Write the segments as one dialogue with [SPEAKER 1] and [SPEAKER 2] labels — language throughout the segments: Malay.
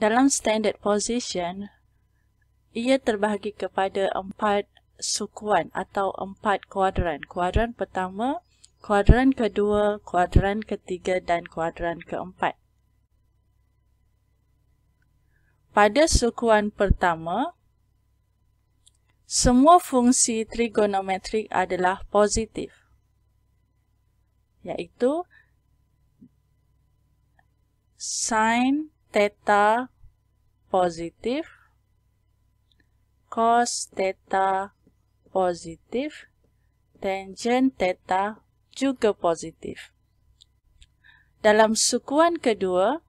[SPEAKER 1] Dalam standard position, ia terbahagi kepada empat sukuan atau empat kuadran. Kuadran pertama, kuadran kedua, kuadran ketiga dan kuadran keempat. Pada sukuan pertama, semua fungsi trigonometrik adalah positif. Iaitu sine theta positif, cos theta positif, tangent theta juga positif. Dalam sukuan kedua,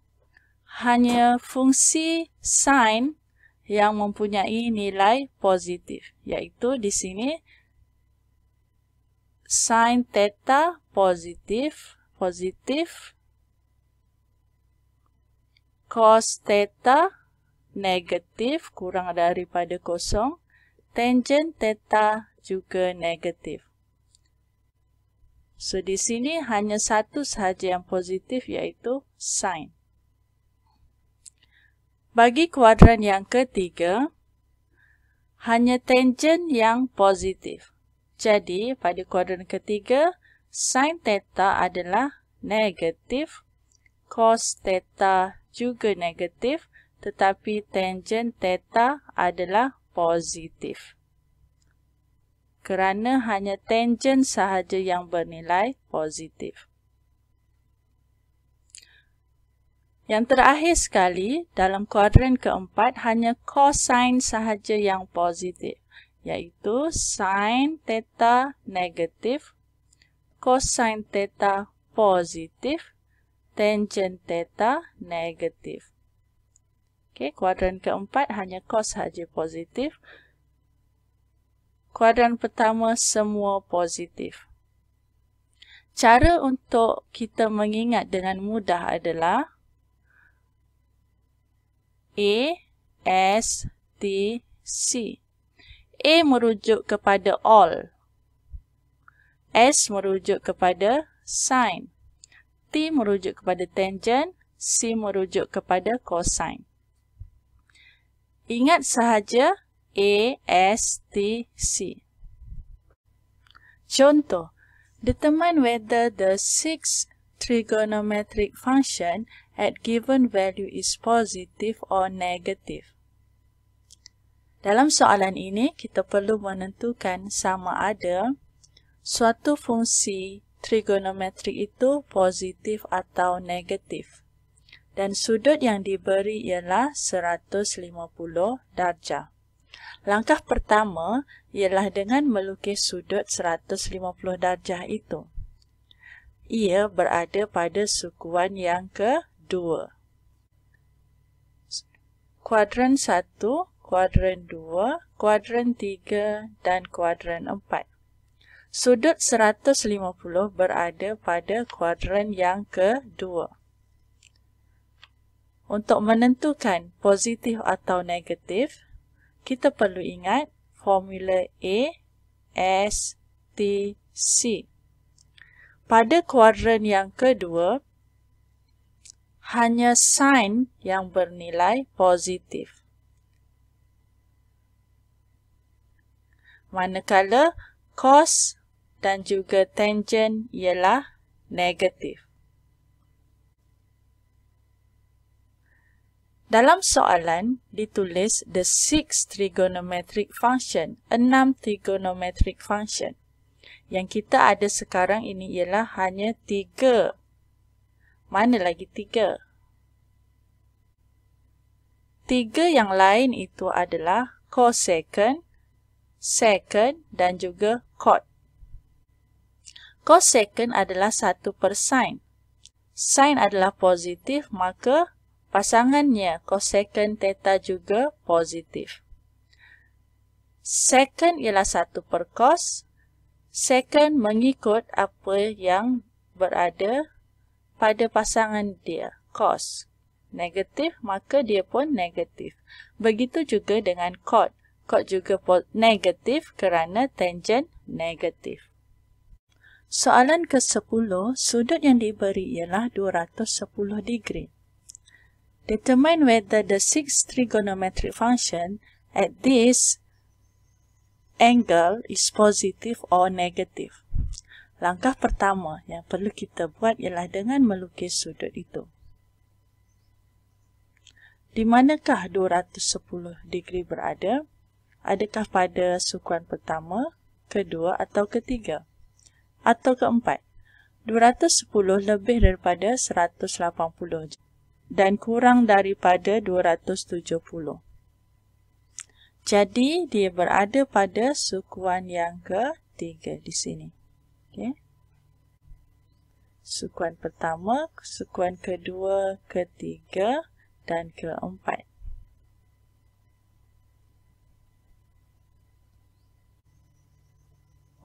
[SPEAKER 1] hanya fungsi sin yang mempunyai nilai positif, iaitu di sini sin theta positif, positif, cos theta negatif kurang daripada kosong. Tangent theta juga negatif. So, di sini hanya satu sahaja yang positif iaitu sin. Bagi kuadran yang ketiga, hanya tangent yang positif. Jadi, pada kuadran ketiga, sin theta adalah negatif, cos theta juga negatif tetapi tangent theta adalah positif. Kerana hanya tangent sahaja yang bernilai positif. Yang terakhir sekali, dalam kuadran keempat, hanya cosine sahaja yang positif. Iaitu sine theta negatif, cosine theta positif tangent theta negatif. Okey, kuadran keempat hanya cos saja positif. Kuadran pertama semua positif. Cara untuk kita mengingat dengan mudah adalah A, S, T, C. A merujuk kepada all. S merujuk kepada sine. T merujuk kepada tangen, C merujuk kepada kosin. Ingat sahaja A, S, T, C. Contoh, determine whether the six trigonometric function at given value is positive or negative. Dalam soalan ini, kita perlu menentukan sama ada suatu fungsi trigonometrik itu positif atau negatif. Dan sudut yang diberi ialah 150 darjah. Langkah pertama ialah dengan melukis sudut 150 darjah itu. Ia berada pada sukuan yang kedua. Kuadran 1, kuadran 2, kuadran 3 dan kuadran 4. Sudut 150 berada pada kuadran yang kedua. Untuk menentukan positif atau negatif, kita perlu ingat formula A, S, T, C. Pada kuadran yang kedua, hanya sin yang bernilai positif. Manakala cos dan juga tangent ialah negatif. Dalam soalan ditulis the six trigonometric function, enam trigonometric function. Yang kita ada sekarang ini ialah hanya tiga. Mana lagi tiga? Tiga yang lain itu adalah cosecant, second dan juga cot cos adalah 1 per sin. Sin adalah positif, maka pasangannya cos second theta juga positif. Second ialah 1 per cos. Second mengikut apa yang berada pada pasangan dia, cos. Negatif, maka dia pun negatif. Begitu juga dengan cot. Cot juga negatif kerana tangent negatif. Soalan ke-10, sudut yang diberi ialah 210 darjah. Determine whether the six trigonometric function at this angle is positive or negative. Langkah pertama yang perlu kita buat ialah dengan melukis sudut itu. Di manakah 210 darjah berada? Adakah pada sukuan pertama, kedua atau Ketiga. Atau keempat, 210 lebih daripada 180 dan kurang daripada 270. Jadi, dia berada pada sukuan yang ketiga di sini. Okay. Sukuan pertama, sukuan kedua, ketiga dan keempat.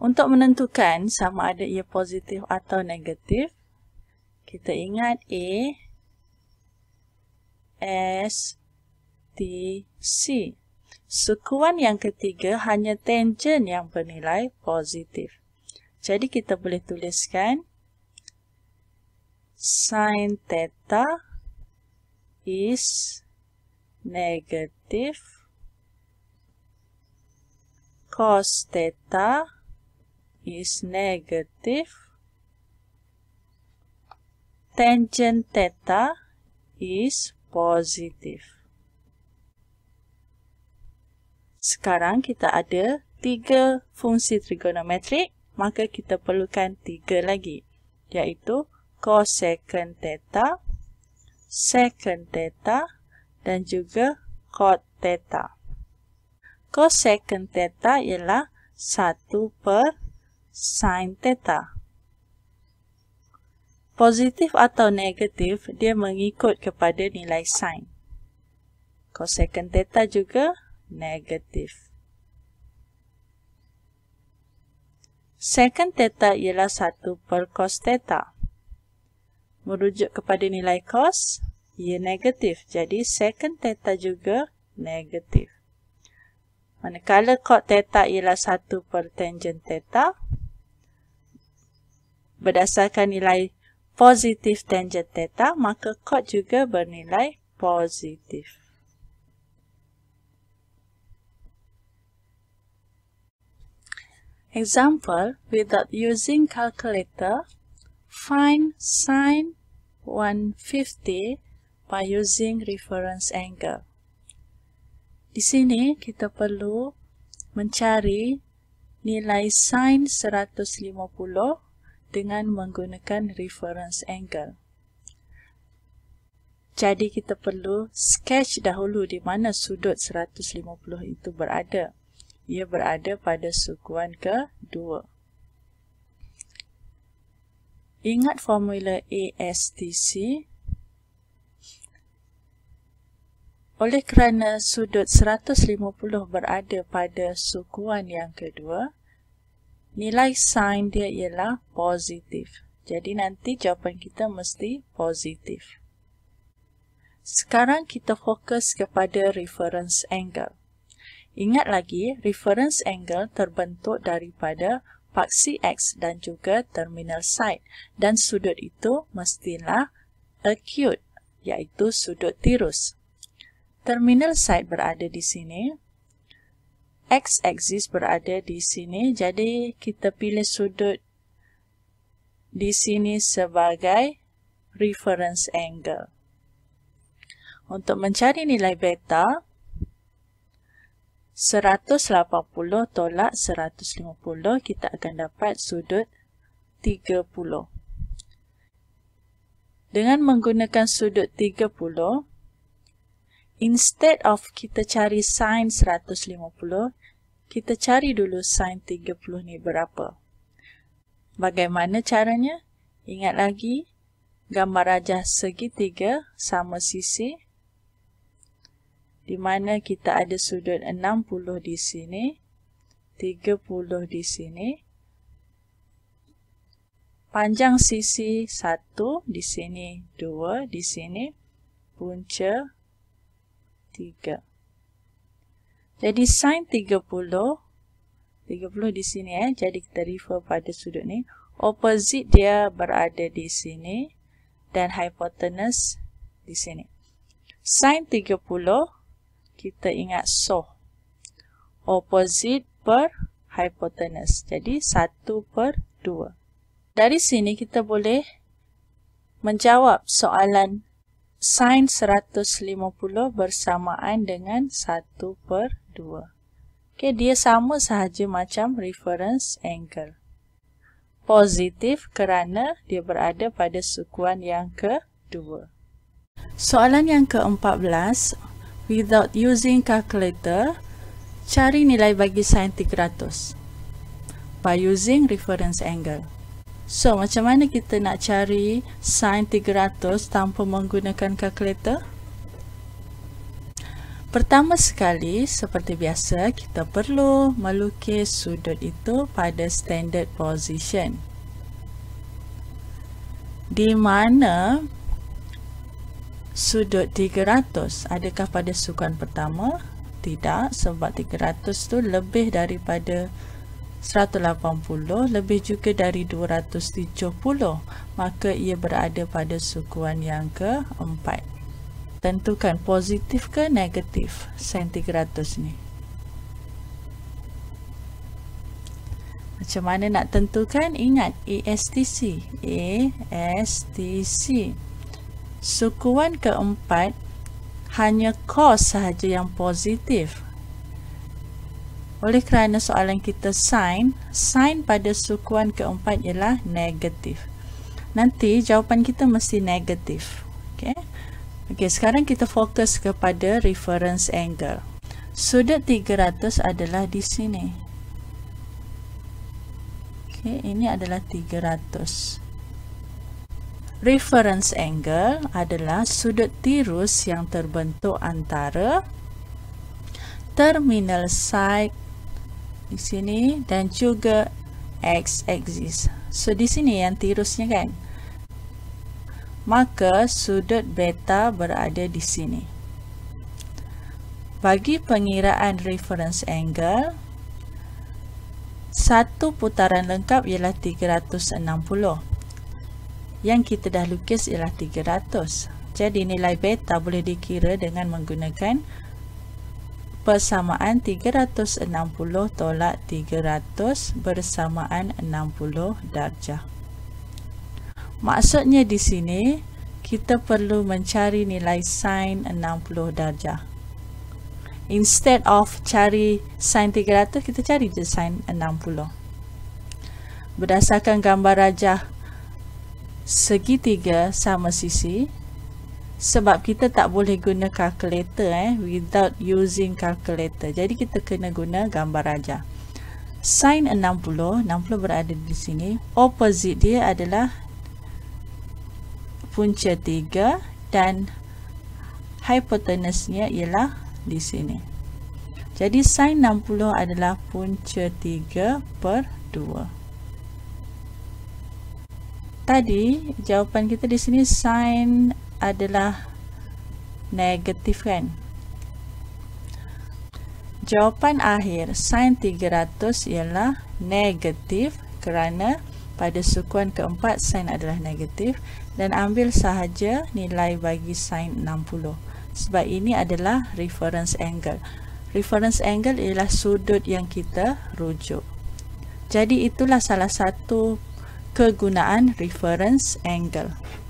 [SPEAKER 1] Untuk menentukan sama ada ia positif atau negatif, kita ingat A, S, T, C. Sekuan yang ketiga hanya tangen yang bernilai positif. Jadi kita boleh tuliskan sin theta is negative cos theta is is negative. Tangent theta is positive. Sekarang kita ada tiga fungsi trigonometrik, maka kita perlukan tiga lagi, iaitu cosecant theta, secant theta, dan juga cot theta. Cosecant theta ialah 1 per 3 sin theta. Positif atau negatif, dia mengikut kepada nilai sin. Cosecant theta juga negatif. Second theta ialah 1 per cos theta. Merujuk kepada nilai cos, ia negatif. Jadi, second theta juga negatif. Manakala cot theta ialah 1 per tangent theta, berdasarkan nilai positif tangent theta, maka cot juga bernilai positif. Example, without using calculator, find sine 150 by using reference angle. Di sini, kita perlu mencari nilai sin 150 dengan menggunakan reference angle. Jadi kita perlu sketch dahulu di mana sudut 150 itu berada. Ia berada pada sukuan kedua. Ingat formula ASTC. Oleh kerana sudut 150 berada pada sukuan yang kedua, nilai sign dia ialah positif. Jadi nanti jawapan kita mesti positif. Sekarang kita fokus kepada reference angle. Ingat lagi, reference angle terbentuk daripada paksi X dan juga terminal side. Dan sudut itu mestilah acute, iaitu sudut tirus. Terminal side berada di sini, x-axis berada di sini. Jadi, kita pilih sudut di sini sebagai reference angle. Untuk mencari nilai beta, 180 tolak 150, kita akan dapat sudut 30. Dengan menggunakan sudut 30, instead of kita cari sin 150, kita cari dulu sin 30 ni berapa. Bagaimana caranya? Ingat lagi, gambar rajah segitiga sama sisi. Di mana kita ada sudut 60 di sini, 30 di sini. Panjang sisi 1 di sini, 2 di sini, punca 3. Jadi sin 30, 30 di sini eh, jadi kita refer pada sudut ni. Opposite dia berada di sini dan hypotenuse di sini. Sin 30, kita ingat so. Opposite per hypotenuse. Jadi 1 per 2. Dari sini kita boleh menjawab soalan sin 150 bersamaan dengan 1 per 2. Okay, dia sama sahaja macam reference angle. Positif kerana dia berada pada sukuan yang kedua. Soalan yang ke-14, without using calculator, cari nilai bagi sin 300 by using reference angle. So, macam mana kita nak cari sin 300 tanpa menggunakan kalkulator? Pertama sekali, seperti biasa, kita perlu melukis sudut itu pada standard position. Di mana sudut 300? Adakah pada sukan pertama? Tidak, sebab 300 tu lebih daripada sudut. 180 lebih juga dari 270 maka ia berada pada sukuan yang keempat tentukan positif ke negatif sentigratus ni macam mana nak tentukan ingat ASTC ASTC sukuan keempat hanya kos sahaja yang positif oleh kerana soalan kita sin, sin pada sukuan keempat ialah negatif. Nanti jawapan kita mesti negatif. Okey. Okey, sekarang kita fokus kepada reference angle. Sudut 300 adalah di sini. Okey, ini adalah 300. Reference angle adalah sudut tirus yang terbentuk antara terminal side di sini dan juga x axis. So di sini yang tirusnya kan. Maka sudut beta berada di sini. Bagi pengiraan reference angle satu putaran lengkap ialah 360. Yang kita dah lukis ialah 300. Jadi nilai beta boleh dikira dengan menggunakan persamaan 360 tolak 300 bersamaan 60 darjah. Maksudnya di sini, kita perlu mencari nilai sin 60 darjah. Instead of cari sin 300, kita cari je sin 60. Berdasarkan gambar rajah segitiga sama sisi, sebab kita tak boleh guna kalkulator, eh without using kalkulator. Jadi kita kena guna gambar raja. Sin 60, 60 berada di sini. Opposite dia adalah punca 3 dan hypotenuse ialah di sini. Jadi sin 60 adalah punca 3 per 2. Tadi jawapan kita di sini sin adalah negatif kan? Jawapan akhir sin 300 ialah negatif kerana pada sukuan keempat sin adalah negatif dan ambil sahaja nilai bagi sin 60 sebab ini adalah reference angle. Reference angle ialah sudut yang kita rujuk. Jadi itulah salah satu kegunaan reference angle.